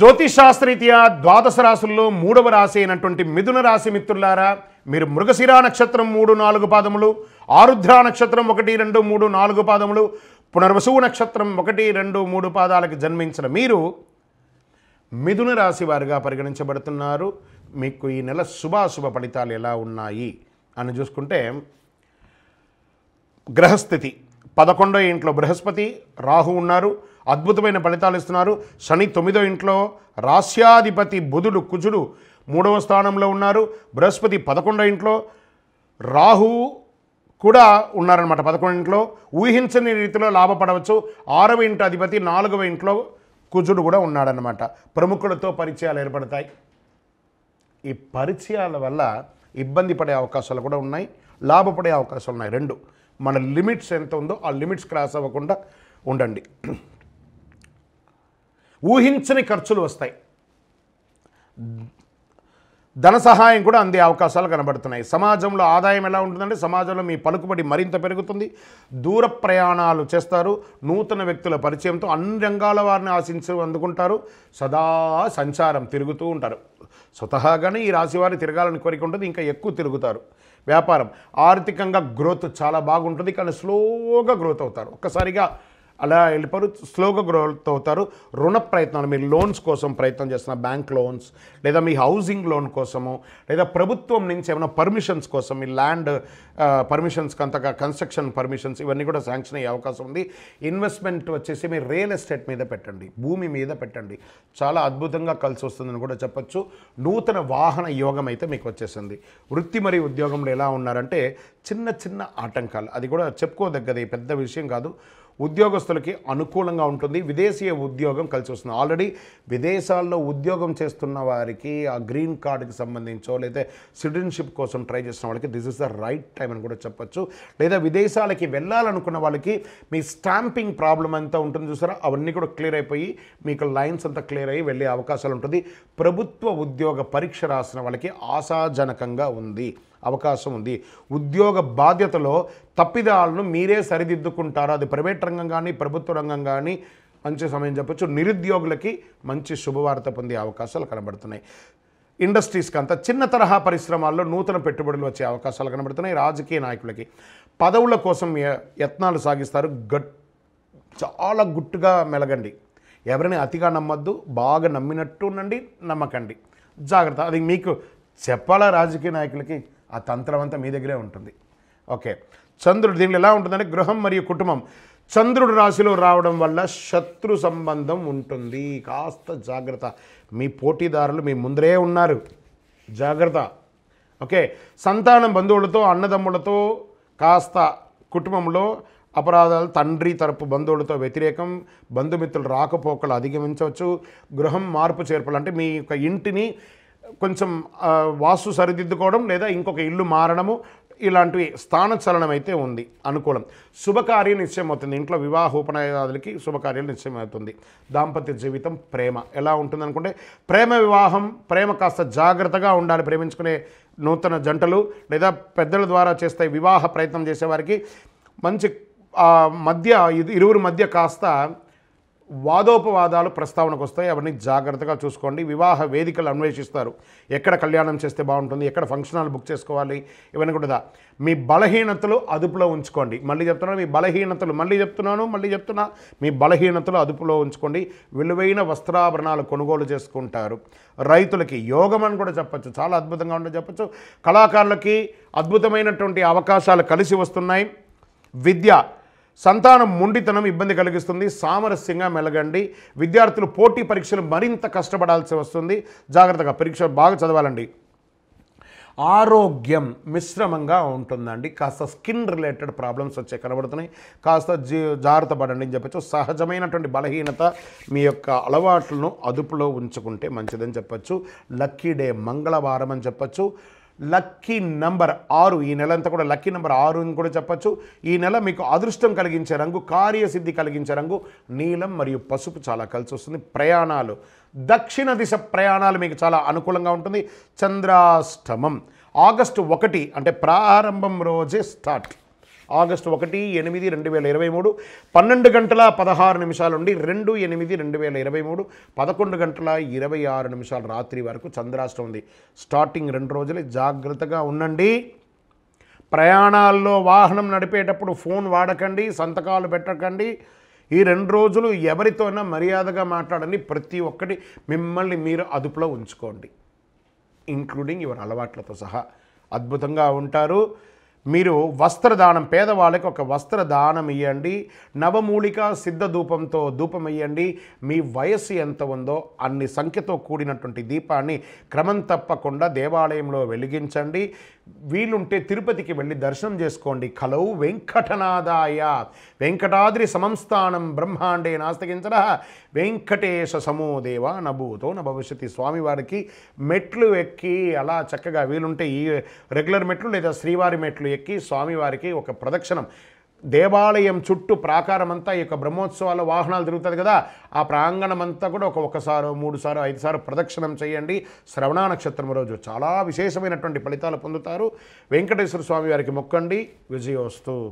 జ్యోతిషాస్త్రీత్యా ద్వాదశ రాశుల్లో మూడవ రాశి అయినటువంటి మిథున రాశి మిత్రులారా మీరు మృగశిరా నక్షత్రం మూడు నాలుగు పాదములు ఆరుద్ర నక్షత్రం ఒకటి రెండు మూడు నాలుగు పాదములు పునర్వసువు నక్షత్రం ఒకటి రెండు మూడు పాదాలకు జన్మించిన మీరు మిథున రాశి వారిగా పరిగణించబడుతున్నారు మీకు ఈ నెల శుభాశుభ ఫలితాలు ఎలా ఉన్నాయి అని చూసుకుంటే గ్రహస్థితి పదకొండో ఇంట్లో బృహస్పతి రాహు ఉన్నారు అద్భుతమైన ఫలితాలు ఇస్తున్నారు శని తొమ్మిదో ఇంట్లో రాస్యాధిపతి బుధుడు కుజుడు మూడవ స్థానంలో ఉన్నారు బృహస్పతి పదకొండో ఇంట్లో రాహు కూడా ఉన్నారనమాట పదకొండు ఇంట్లో ఊహించని రీతిలో లాభపడవచ్చు ఆరవ ఇంటి అధిపతి నాలుగవ ఇంట్లో కుజుడు కూడా ఉన్నాడనమాట ప్రముఖులతో పరిచయాలు ఏర్పడతాయి ఈ పరిచయాల వల్ల ఇబ్బంది పడే అవకాశాలు కూడా ఉన్నాయి లాభపడే అవకాశాలు ఉన్నాయి రెండు మన లిమిట్స్ ఎంత ఉందో ఆ లిమిట్స్ క్రాస్ అవ్వకుండా ఉండండి ఊహించని ఖర్చులు వస్తాయి ధన సహాయం కూడా అందే అవకాశాలు కనబడుతున్నాయి సమాజంలో ఆదాయం ఎలా ఉంటుందంటే సమాజంలో మీ పలుకుబడి మరింత పెరుగుతుంది దూర ప్రయాణాలు చేస్తారు నూతన వ్యక్తుల పరిచయంతో అన్ని రంగాల వారిని ఆశించి అందుకుంటారు సదా సంచారం తిరుగుతూ ఉంటారు స్వతహాగానే ఈ వారిని తిరగాలని కోరిక ఉంటుంది ఇంకా ఎక్కువ తిరుగుతారు వ్యాపారం ఆర్థికంగా గ్రోత్ చాలా బాగుంటుంది కానీ స్లోగా గ్రోత్ అవుతారు ఒక్కసారిగా అలా వెళ్ళిపోరు స్లోగా గ్రోత్ అవుతారు రుణ ప్రయత్నాలు మీరు లోన్స్ కోసం ప్రయత్నం చేస్తున్న బ్యాంక్ లోన్స్ లేదా మీ హౌసింగ్ లోన్ కోసము లేదా ప్రభుత్వం నుంచి ఏమైనా పర్మిషన్స్ కోసం మీ ల్యాండ్ పర్మిషన్స్ అంతగా కన్స్ట్రక్షన్ పర్మిషన్స్ ఇవన్నీ కూడా శాంక్షన్ అయ్యే అవకాశం ఉంది ఇన్వెస్ట్మెంట్ వచ్చేసి మీరు రియల్ ఎస్టేట్ మీద పెట్టండి భూమి మీద పెట్టండి చాలా అద్భుతంగా కలిసి వస్తుందని కూడా చెప్పచ్చు నూతన వాహన యోగం అయితే మీకు వచ్చేసింది వృత్తి మరియు ఉద్యోగంలో ఎలా ఉన్నారంటే చిన్న చిన్న ఆటంకాలు అది కూడా చెప్పుకోదగ్గది పెద్ద విషయం కాదు ఉద్యోగస్తులకి అనుకూలంగా ఉంటుంది విదేశీయ ఉద్యోగం కలిసి వస్తుంది ఆల్రెడీ విదేశాల్లో ఉద్యోగం చేస్తున్న వారికి ఆ గ్రీన్ కార్డుకి సంబంధించో లేదా సిటిజన్షిప్ కోసం ట్రై చేస్తున్న వాళ్ళకి this is the right time అని కూడా చెప్పచ్చు లేదా విదేశాలకి వెళ్ళాలనుకున్న వాళ్ళకి మీ స్టాంపింగ్ ప్రాబ్లం అంతా ఉంటుంది చూసారా అవన్నీ కూడా క్లియర్ అయిపోయి మీకు లైన్స్ అంతా క్లియర్ అయ్యి వెళ్ళే అవకాశాలు ఉంటుంది ప్రభుత్వ ఉద్యోగ పరీక్ష రాసిన వాళ్ళకి ఆశాజనకంగా ఉంది అవకాశం ఉంది ఉద్యోగ బాధ్యతలో తప్పిదాలను మీరే సరిదిద్దుకుంటారు అది ప్రైవేట్ రంగం కానీ ప్రభుత్వ రంగం కానీ మంచి సమయం చెప్పచ్చు నిరుద్యోగులకి మంచి శుభవార్త పొందే అవకాశాలు కనబడుతున్నాయి ఇండస్ట్రీస్కి అంత చిన్న తరహా పరిశ్రమాల్లో నూతన పెట్టుబడులు వచ్చే అవకాశాలు కనబడుతున్నాయి రాజకీయ నాయకులకి పదవుల కోసం యత్నాలు సాగిస్తారు గట్ చాలా గుట్టుగా మెలగండి ఎవరిని అతిగా నమ్మద్దు బాగా నమ్మినట్టు ఉండండి నమ్మకండి జాగ్రత్త అది మీకు చెప్పాలా రాజకీయ నాయకులకి ఆ తంత్రం అంతా మీ దగ్గరే ఉంటుంది ఓకే చంద్రుడు దీనిలో ఎలా ఉంటుందంటే గృహం మరియు కుటుంబం చంద్రుడు రాశిలో రావడం వల్ల శత్రు సంబంధం ఉంటుంది కాస్త జాగ్రత్త మీ పోటీదారులు మీ ముందరే ఉన్నారు జాగ్రత్త ఓకే సంతానం బంధువులతో అన్నదమ్ములతో కాస్త కుటుంబంలో అపరాధాలు తండ్రి తరపు బంధువులతో వ్యతిరేకం బంధుమిత్రులు రాకపోకలు అధిగమించవచ్చు గృహం మార్పు చేర్పులు అంటే మీ యొక్క ఇంటిని కొంచెం వాసు సరిదిద్దుకోవడం లేదా ఇంకొక ఇల్లు మారడము ఇలాంటివి స్థానచలనం అయితే ఉంది అనుకూలం శుభకార్యం నిశ్చయం అవుతుంది ఇంట్లో వివాహోపనయాదులకి శుభకార్యాలు నిశ్చయం అవుతుంది దాంపత్య జీవితం ప్రేమ ఎలా ఉంటుంది అనుకుంటే ప్రేమ వివాహం ప్రేమ కాస్త జాగ్రత్తగా ఉండాలి ప్రేమించుకునే నూతన జంటలు లేదా పెద్దల ద్వారా చేస్తే వివాహ ప్రయత్నం చేసేవారికి మంచి మధ్య ఇరువురు మధ్య కాస్త వాదోపవాదాలు ప్రస్తావనకు వస్తాయి అవన్నీ జాగ్రత్తగా చూసుకోండి వివాహ వేదికలు అన్వేషిస్తారు ఎక్కడ కళ్యాణం చేస్తే బాగుంటుంది ఎక్కడ ఫంక్షన్ హాల్ బుక్ చేసుకోవాలి ఇవన్నీ కూడా మీ బలహీనతలు అదుపులో ఉంచుకోండి మళ్ళీ చెప్తున్నాను మీ బలహీనతలు మళ్ళీ చెప్తున్నాను మళ్ళీ చెప్తున్నా మీ బలహీనతలు అదుపులో ఉంచుకోండి విలువైన వస్త్రాభరణాలు కొనుగోలు చేసుకుంటారు రైతులకి యోగం అని కూడా చెప్పచ్చు చాలా అద్భుతంగా ఉండే చెప్పచ్చు కళాకారులకి అద్భుతమైనటువంటి అవకాశాలు కలిసి వస్తున్నాయి విద్య సంతానం మొండితనం ఇబ్బంది కలిగిస్తుంది సామరస్యంగా మెలగండి విద్యార్థులు పోటీ పరీక్షలు మరింత కష్టపడాల్సి వస్తుంది జాగ్రత్తగా పరీక్ష బాగా చదవాలండి ఆరోగ్యం మిశ్రమంగా ఉంటుందండి కాస్త స్కిన్ రిలేటెడ్ ప్రాబ్లమ్స్ వచ్చే కనబడుతున్నాయి కాస్త జీ జాగ్రత్త పడండి అని చెప్పచ్చు సహజమైనటువంటి బలహీనత మీ యొక్క అలవాట్లను అదుపులో ఉంచుకుంటే మంచిదని చెప్పచ్చు లక్కీ డే మంగళవారం అని చెప్పచ్చు లక్కీ నంబర్ ఆరు ఈ నెల అంతా కూడా లక్కీ నెంబర్ ఆరు అని కూడా చెప్పచ్చు ఈ నెల మీకు అదృష్టం కలిగించే రంగు కార్యసిద్ధి కలిగించే రంగు నీలం మరియు పసుపు చాలా కలిసి వస్తుంది ప్రయాణాలు దక్షిణ దిశ ప్రయాణాలు మీకు చాలా అనుకూలంగా ఉంటుంది చంద్రాష్టమం ఆగస్టు ఒకటి అంటే ప్రారంభం రోజే స్టార్ట్ ఆగస్టు ఒకటి ఎనిమిది రెండు వేల ఇరవై మూడు పన్నెండు గంటల పదహారు నిమిషాల నుండి రెండు ఎనిమిది రెండు వేల ఇరవై మూడు పదకొండు గంటల ఇరవై ఆరు నిమిషాల రాత్రి వరకు చంద్రాష్టం ఉంది స్టార్టింగ్ రెండు రోజులు జాగ్రత్తగా ఉండండి ప్రయాణాల్లో వాహనం నడిపేటప్పుడు ఫోన్ వాడకండి సంతకాలు పెట్టకండి ఈ రెండు రోజులు ఎవరితోనైనా మర్యాదగా మాట్లాడండి ప్రతి ఒక్కటి మిమ్మల్ని మీరు అదుపులో ఉంచుకోండి ఇంక్లూడింగ్ యువర్ అలవాట్లతో సహా అద్భుతంగా ఉంటారు మీరు వస్త్రదానం పేదవాళ్ళకి ఒక వస్త్రదానం ఇవ్వండి నవమూలిక సిద్ధ ధూపంతో ధూపం ఇవ్వండి మీ వయస్సు ఎంత ఉందో అన్ని సంఖ్యతో కూడినటువంటి దీపాన్ని క్రమం తప్పకుండా దేవాలయంలో వెలిగించండి వీలుంటే తిరుపతికి వెళ్ళి దర్శనం చేసుకోండి కలవు వెంకటనాదాయ వెంకటాద్రి సంస్థానం బ్రహ్మాండే నాస్తగించడ వెంకటేశ సమూదేవ నభూతో న భవిష్యత్ స్వామివారికి మెట్లు ఎక్కి అలా చక్కగా వీలుంటే ఈ రెగ్యులర్ మెట్లు లేదా శ్రీవారి మెట్లు ఎక్కి స్వామివారికి ఒక ప్రదక్షిణం దేవాలయం చుట్టూ ప్రాకారమంతా ఈ యొక్క బ్రహ్మోత్సవాల వాహనాలు తిరుగుతుంది కదా ఆ ప్రాంగణం అంతా కూడా ఒక ఒకసారి ఐదు ఐదుసారి ప్రదక్షిణం చేయండి శ్రవణ నక్షత్రం రోజు చాలా విశేషమైనటువంటి ఫలితాలు పొందుతారు వెంకటేశ్వర స్వామి వారికి మొక్కండి వస్తువు